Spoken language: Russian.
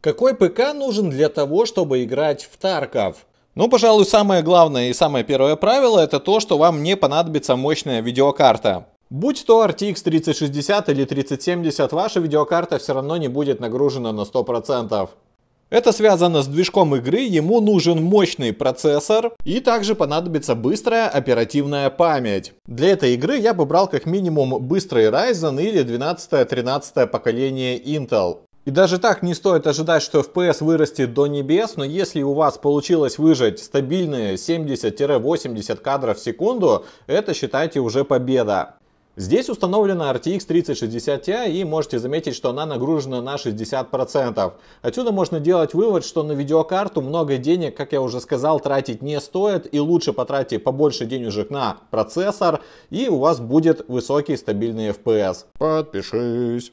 Какой ПК нужен для того, чтобы играть в Тарков? Ну, пожалуй, самое главное и самое первое правило это то, что вам не понадобится мощная видеокарта. Будь то RTX 3060 или 3070, ваша видеокарта все равно не будет нагружена на 100%. Это связано с движком игры, ему нужен мощный процессор и также понадобится быстрая оперативная память. Для этой игры я бы брал как минимум быстрый Ryzen или 12-13 поколение Intel. И даже так не стоит ожидать, что FPS вырастет до небес, но если у вас получилось выжать стабильные 70-80 кадров в секунду, это считайте уже победа. Здесь установлена RTX 3060 Ti и можете заметить, что она нагружена на 60%. Отсюда можно делать вывод, что на видеокарту много денег, как я уже сказал, тратить не стоит и лучше потратьте побольше денежек на процессор и у вас будет высокий стабильный FPS. Подпишись.